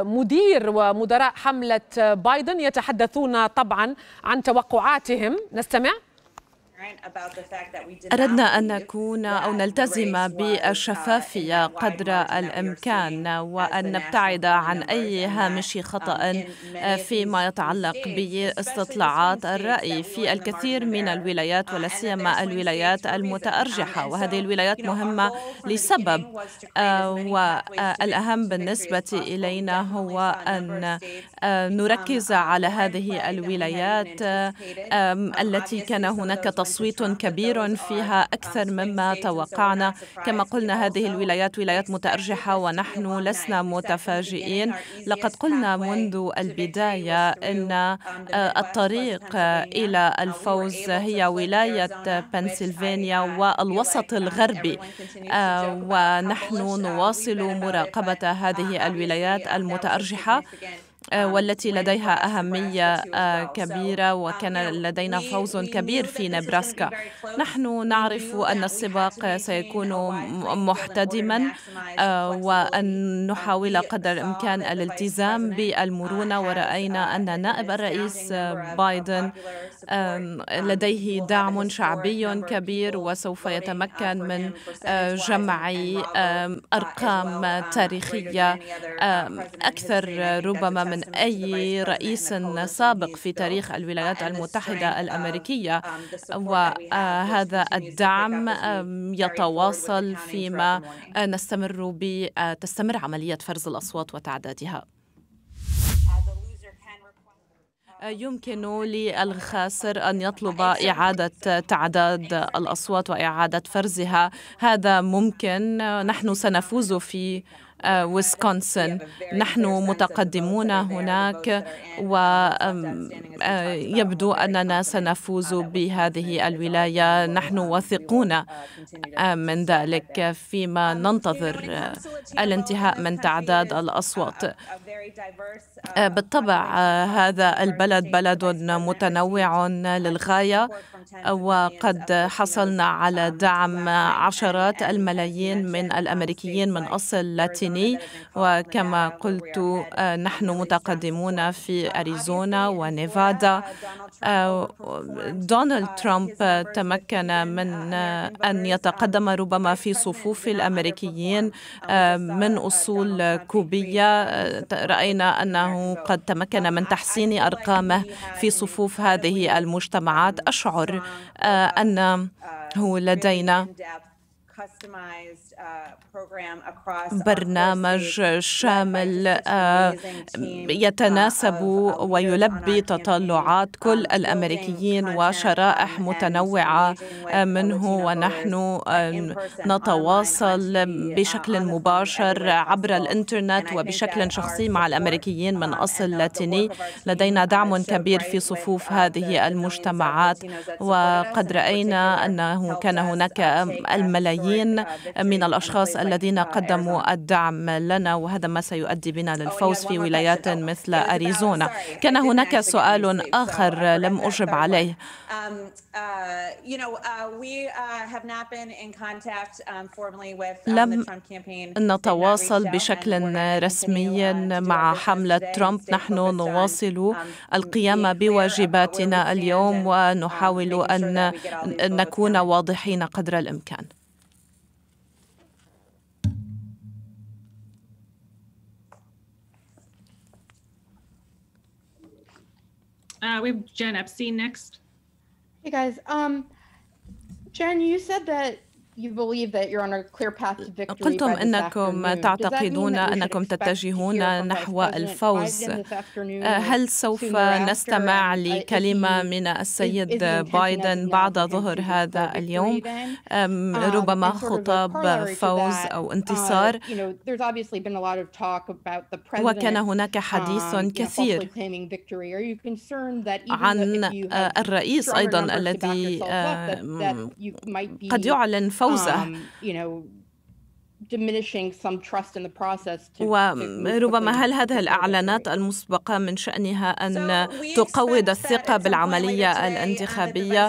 مدير ومدراء حملة بايدن يتحدثون طبعا عن توقعاتهم نستمع أردنا أن نكون أو نلتزم بالشفافية uh, قدر الإمكان وأن نبتعد عن أي هامش um, خطأ فيما يتعلق باستطلاعات الرأي في الكثير من الولايات uh, ولا سيما الولايات um, المتأرجحة وهذه الولايات مهمة لسبب uh, والأهم بالنسبة إلينا هو أن آه، um, نركز على هذه الولايات آه، التي كان هناك تصويت تصويت كبير فيها أكثر مما توقعنا كما قلنا هذه الولايات ولايات متأرجحة ونحن لسنا متفاجئين لقد قلنا منذ البداية أن آه، الطريق إلى الفوز هي ولاية بنسلفانيا والوسط الغربي آه، ونحن نواصل مراقبة هذه الولايات المتأرجحة آه، والتي لديها أهمية آه، كبيرة um, وكان لدينا فوز كبير في نبراسكا نحن نعرف أن السباق سيكون محتدما آه، وأن نحاول um, قدر الإمكان الالتزام uh, بالمرونة ورأينا أن نائب الرئيس بايدن um, لديه دعم شعبي كبير وسوف uh, يتمكن من جمع uh, أرقام تاريخية أكثر ربما من من أي رئيس سابق في تاريخ الولايات المتحدة um, الأمريكية وهذا آه، الدعم يتواصل فيما نستمر آه، تستمر عملية فرز الأصوات وتعدادها uh, آه، يمكن للخاسر أن يطلب إعادة تعداد الأصوات وإعادة فرزها هذا ممكن نحن سنفوز في آه، ويسكونسن نحن متقدمون هناك ويبدو آه، أننا سنفوز بهذه الولاية نحن uh, واثقون uh, آه، من ذلك فيما um, ننتظر الانتهاء من تعداد uh, الأصوات Uh, آه، بالطبع آه، هذا البلد بلد متنوع للغاية وقد um, حصلنا على دعم عشرات الملايين من الأمريكيين من أصل لاتيني وكما قلت آه، نحن متقدمون في um, أريزونا ونيفادا دونالد ترامب uh, تمكن من uh, أن um, يتقدم ربما في صفوف الأمريكيين من أصول كوبية رأينا أنه قد تمكن من تحسين أرقامه في صفوف هذه المجتمعات أشعر آه، أنه لدينا Uh, برنامج شامل آه، uh, يتناسب ويلبي تطلعات um, كل الامريكيين وشرائح متنوعه آه، منه ونحن uh, آه، نتواصل بشكل مباشر عبر الانترنت وبشكل شخصي مع الامريكيين من um, اصل لاتيني لدينا دعم كبير في صفوف هذه المجتمعات وقد راينا انه كان هناك الملايين الملايين من الأشخاص الذين قدموا الدعم لنا وهذا ما سيؤدي بنا للفوز في ولايات مثل أريزونا كان هناك سؤال آخر لم أجب عليه لم نتواصل بشكل رسمي مع حملة ترامب نحن نواصل um, القيام uh, um, بواجباتنا اليوم ونحاول أن نكون واضحين قدر الإمكان Uh, we have Jen Epstein next. Hey guys, um, Jen, you said that قلتم انكم تعتقدون انكم تتجهون نحو الفوز آه، هل سوف نستمع uh, لكلمه من السيد بايدن بعد ظهر هذا اليوم um, ربما خطاب فوز او uh, انتصار وكان هناك حديث um, كثير عن آه، الرئيس ايضا الذي آه، قد يعلن فوز Wowza. Um, you know, وربما هل هذه الأعلانات المسبقة من شأنها أن تقوض الثقة بالعملية uh, الانتخابية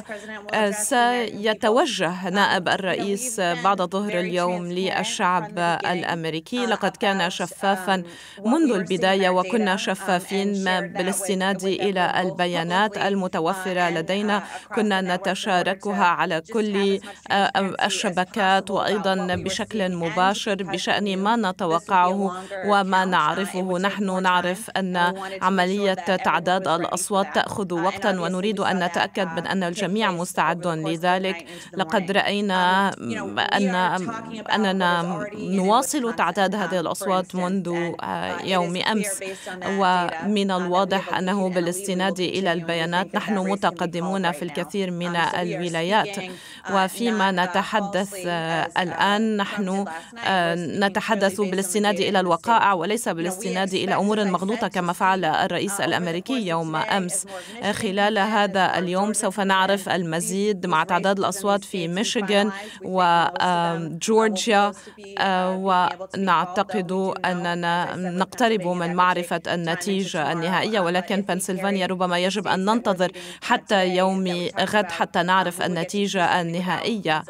uh, سيتوجه نائب الرئيس بعد ظهر اليوم للشعب uh, الأمريكي لقد كان um, شفافا منذ البداية وكنا um, شفافين بالاستناد إلى البيانات المتوفرة لدينا كنا نتشاركها على كل آه، الشبكات وأيضا بشكل مباشر مباشر بشأن ما نتوقعه وما نعرفه نحن نعرف أن عملية تعداد الأصوات تأخذ وقتا ونريد أن نتأكد من أن الجميع مستعد لذلك لقد رأينا أن أننا نواصل تعداد هذه الأصوات منذ آه، يوم أمس ومن الواضح أنه بالاستناد إلى البيانات نحن متقدمون في الكثير من الولايات وفيما نتحدث آه، الآن نحن نتحدث بالاستناد إلى الوقائع وليس بالاستناد إلى أمور مغلوطة كما فعل الرئيس الأمريكي يوم أمس خلال هذا اليوم سوف نعرف المزيد مع تعداد الأصوات في ميشيغان وجورجيا ونعتقد أننا نقترب من معرفة النتيجة النهائية ولكن بنسلفانيا ربما يجب أن ننتظر حتى يوم غد حتى نعرف النتيجة النهائية.